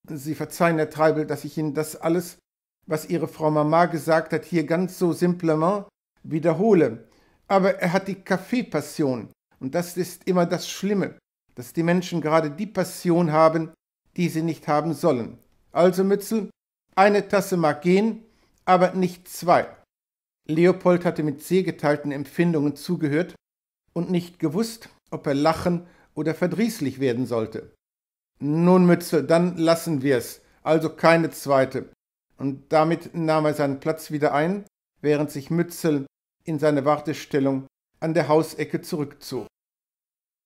Sie verzeihen, Herr Treibel, dass ich Ihnen das alles, was Ihre Frau Mama gesagt hat, hier ganz so simplement wiederhole aber er hat die Kaffeepassion. Und das ist immer das Schlimme, dass die Menschen gerade die Passion haben, die sie nicht haben sollen. Also Mützel, eine Tasse mag gehen, aber nicht zwei. Leopold hatte mit sehr geteilten Empfindungen zugehört und nicht gewusst, ob er lachen oder verdrießlich werden sollte. Nun, Mützel, dann lassen wir's, also keine zweite. Und damit nahm er seinen Platz wieder ein, während sich Mützel in seine Wartestellung an der Hausecke zurückzog.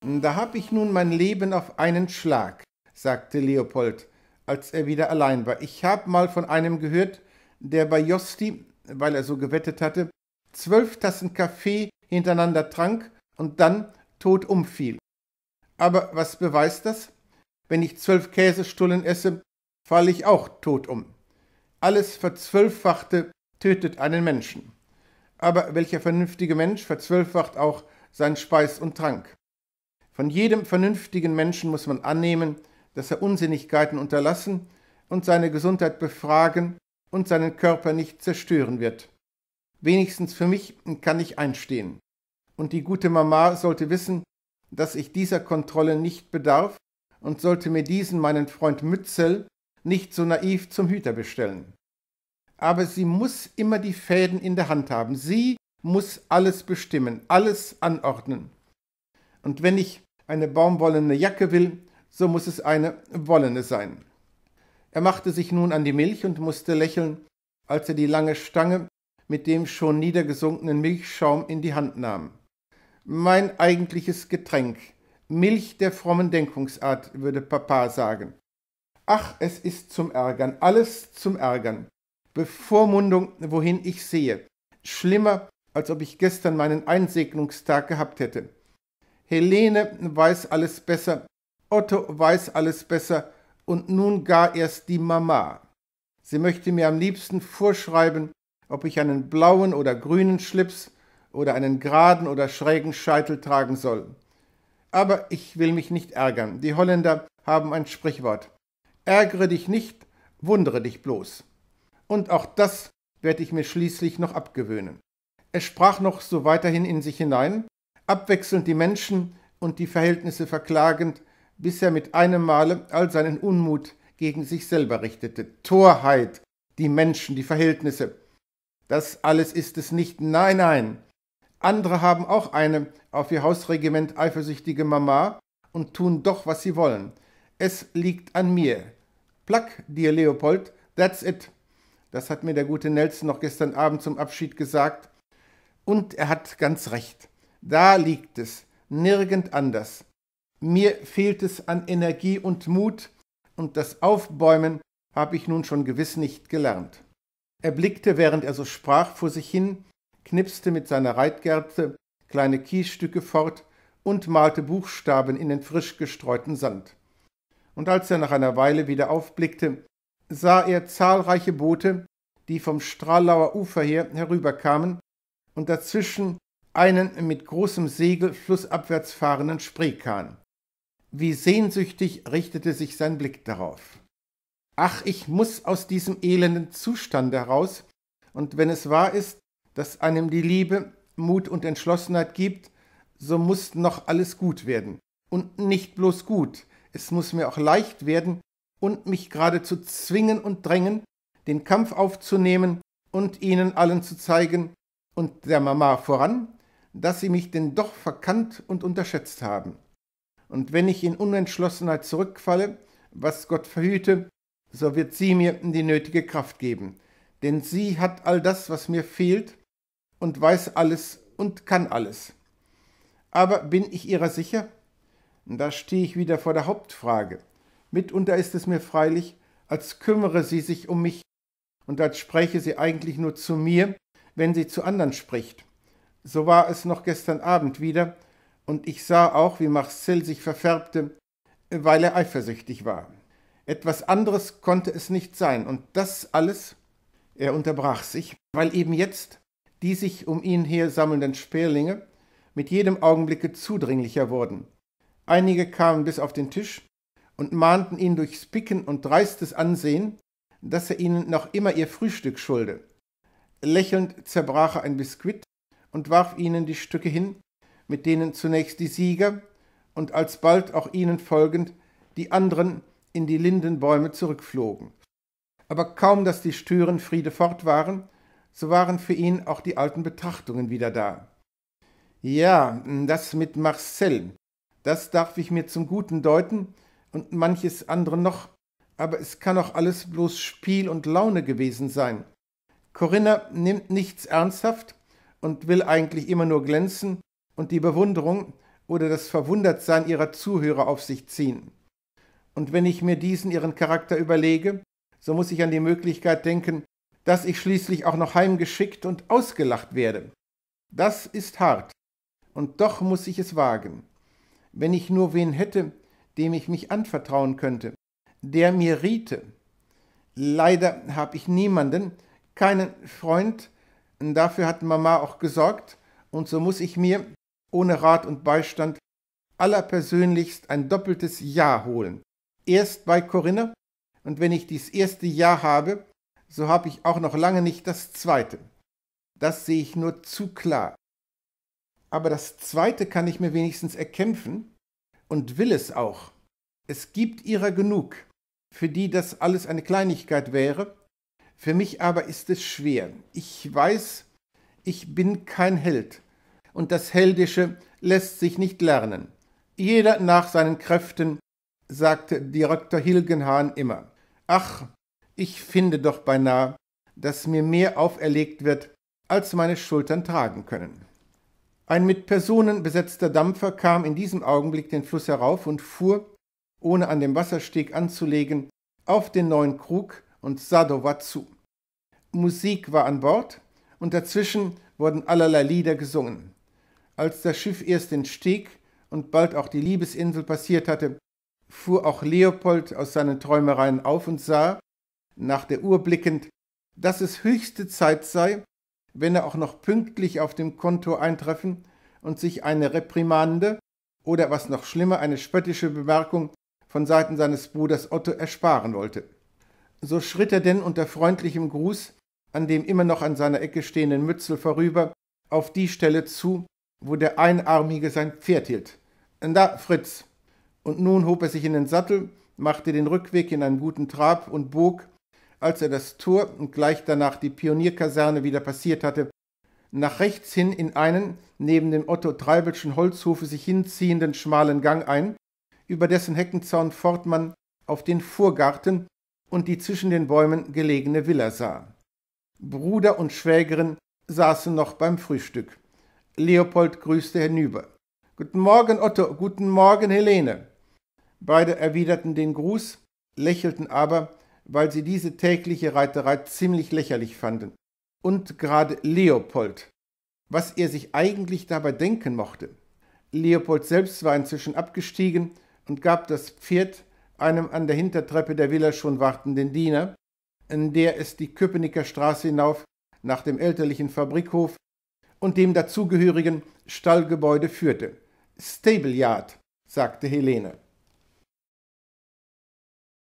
Da hab ich nun mein Leben auf einen Schlag, sagte Leopold, als er wieder allein war. Ich hab mal von einem gehört, der bei Josti, weil er so gewettet hatte, zwölf Tassen Kaffee hintereinander trank und dann tot umfiel. Aber was beweist das? Wenn ich zwölf Käsestullen esse, falle ich auch tot um. Alles Verzwölffachte tötet einen Menschen aber welcher vernünftige Mensch verzwölffacht auch sein Speis und Trank. Von jedem vernünftigen Menschen muss man annehmen, dass er Unsinnigkeiten unterlassen und seine Gesundheit befragen und seinen Körper nicht zerstören wird. Wenigstens für mich kann ich einstehen. Und die gute Mama sollte wissen, dass ich dieser Kontrolle nicht bedarf und sollte mir diesen meinen Freund Mützel nicht so naiv zum Hüter bestellen aber sie muss immer die Fäden in der Hand haben. Sie muss alles bestimmen, alles anordnen. Und wenn ich eine baumwollene Jacke will, so muss es eine wollene sein. Er machte sich nun an die Milch und musste lächeln, als er die lange Stange mit dem schon niedergesunkenen Milchschaum in die Hand nahm. Mein eigentliches Getränk, Milch der frommen Denkungsart, würde Papa sagen. Ach, es ist zum Ärgern, alles zum Ärgern. Bevormundung, wohin ich sehe. Schlimmer, als ob ich gestern meinen Einsegnungstag gehabt hätte. Helene weiß alles besser, Otto weiß alles besser und nun gar erst die Mama. Sie möchte mir am liebsten vorschreiben, ob ich einen blauen oder grünen Schlips oder einen geraden oder schrägen Scheitel tragen soll. Aber ich will mich nicht ärgern. Die Holländer haben ein Sprichwort. Ärgere dich nicht, wundere dich bloß und auch das werde ich mir schließlich noch abgewöhnen. Er sprach noch so weiterhin in sich hinein, abwechselnd die Menschen und die Verhältnisse verklagend, bis er mit einem Male all seinen Unmut gegen sich selber richtete. Torheit, die Menschen, die Verhältnisse. Das alles ist es nicht, nein, nein. Andere haben auch eine auf ihr Hausregiment eifersüchtige Mama und tun doch, was sie wollen. Es liegt an mir. Plack dir, Leopold, that's it. Das hat mir der gute Nelson noch gestern Abend zum Abschied gesagt. Und er hat ganz recht. Da liegt es, nirgend anders. Mir fehlt es an Energie und Mut, und das Aufbäumen habe ich nun schon gewiss nicht gelernt. Er blickte, während er so sprach, vor sich hin, knipste mit seiner Reitgerte kleine Kiesstücke fort und malte Buchstaben in den frisch gestreuten Sand. Und als er nach einer Weile wieder aufblickte, sah er zahlreiche Boote, die vom Stralauer Ufer her herüberkamen und dazwischen einen mit großem Segel flussabwärts fahrenden Spreekahn. Wie sehnsüchtig richtete sich sein Blick darauf. Ach, ich muß aus diesem elenden Zustand heraus, und wenn es wahr ist, dass einem die Liebe Mut und Entschlossenheit gibt, so muß noch alles gut werden. Und nicht bloß gut, es muß mir auch leicht werden, und mich geradezu zwingen und drängen, den Kampf aufzunehmen und ihnen allen zu zeigen, und der Mama voran, dass sie mich denn doch verkannt und unterschätzt haben. Und wenn ich in Unentschlossenheit zurückfalle, was Gott verhüte, so wird sie mir die nötige Kraft geben, denn sie hat all das, was mir fehlt, und weiß alles und kann alles. Aber bin ich ihrer sicher? Da stehe ich wieder vor der Hauptfrage. Mitunter ist es mir freilich, als kümmere sie sich um mich und als spreche sie eigentlich nur zu mir, wenn sie zu anderen spricht. So war es noch gestern Abend wieder, und ich sah auch, wie Marcel sich verfärbte, weil er eifersüchtig war. Etwas anderes konnte es nicht sein, und das alles, er unterbrach sich, weil eben jetzt die sich um ihn her sammelnden Sperlinge mit jedem Augenblicke zudringlicher wurden. Einige kamen bis auf den Tisch, und mahnten ihn durchs Picken und dreistes Ansehen, dass er ihnen noch immer ihr Frühstück schulde. Lächelnd zerbrach er ein Biskuit und warf ihnen die Stücke hin, mit denen zunächst die Sieger und alsbald auch ihnen folgend die anderen in die Lindenbäume zurückflogen. Aber kaum, dass die Störenfriede fort waren, so waren für ihn auch die alten Betrachtungen wieder da. Ja, das mit Marcel, das darf ich mir zum Guten deuten, und manches andere noch, aber es kann auch alles bloß Spiel und Laune gewesen sein. Corinna nimmt nichts ernsthaft und will eigentlich immer nur glänzen und die Bewunderung oder das Verwundertsein ihrer Zuhörer auf sich ziehen. Und wenn ich mir diesen ihren Charakter überlege, so muss ich an die Möglichkeit denken, dass ich schließlich auch noch heimgeschickt und ausgelacht werde. Das ist hart, und doch muss ich es wagen. Wenn ich nur wen hätte, dem ich mich anvertrauen könnte, der mir riete. Leider habe ich niemanden, keinen Freund, dafür hat Mama auch gesorgt, und so muss ich mir, ohne Rat und Beistand, allerpersönlichst ein doppeltes Ja holen. Erst bei Corinna, und wenn ich dies erste Ja habe, so habe ich auch noch lange nicht das zweite. Das sehe ich nur zu klar. Aber das zweite kann ich mir wenigstens erkämpfen, und will es auch. Es gibt ihrer genug, für die das alles eine Kleinigkeit wäre. Für mich aber ist es schwer. Ich weiß, ich bin kein Held. Und das Heldische lässt sich nicht lernen. Jeder nach seinen Kräften, sagte Direktor Hilgenhahn immer. Ach, ich finde doch beinahe, dass mir mehr auferlegt wird, als meine Schultern tragen können. Ein mit Personen besetzter Dampfer kam in diesem Augenblick den Fluss herauf und fuhr, ohne an dem Wassersteg anzulegen, auf den neuen Krug und Sadowa zu. Musik war an Bord und dazwischen wurden allerlei Lieder gesungen. Als das Schiff erst den Steg und bald auch die Liebesinsel passiert hatte, fuhr auch Leopold aus seinen Träumereien auf und sah, nach der Uhr blickend, dass es höchste Zeit sei, wenn er auch noch pünktlich auf dem Konto eintreffen und sich eine Reprimande oder was noch schlimmer eine spöttische Bemerkung von Seiten seines Bruders Otto ersparen wollte. So schritt er denn unter freundlichem Gruß an dem immer noch an seiner Ecke stehenden Mützel vorüber, auf die Stelle zu, wo der Einarmige sein Pferd hielt. Da, Fritz! Und nun hob er sich in den Sattel, machte den Rückweg in einen guten Trab und bog, als er das Tor und gleich danach die Pionierkaserne wieder passiert hatte, nach rechts hin in einen, neben dem Otto Treibelschen Holzhofe sich hinziehenden schmalen Gang ein, über dessen Heckenzaun Fortmann auf den Vorgarten und die zwischen den Bäumen gelegene Villa sah. Bruder und Schwägerin saßen noch beim Frühstück. Leopold grüßte hinüber. Guten Morgen, Otto, guten Morgen, Helene. Beide erwiderten den Gruß, lächelten aber weil sie diese tägliche Reiterei ziemlich lächerlich fanden. Und gerade Leopold, was er sich eigentlich dabei denken mochte. Leopold selbst war inzwischen abgestiegen und gab das Pferd einem an der Hintertreppe der Villa schon wartenden Diener, in der es die Köpenicker Straße hinauf nach dem elterlichen Fabrikhof und dem dazugehörigen Stallgebäude führte. Stable Yard, sagte Helene.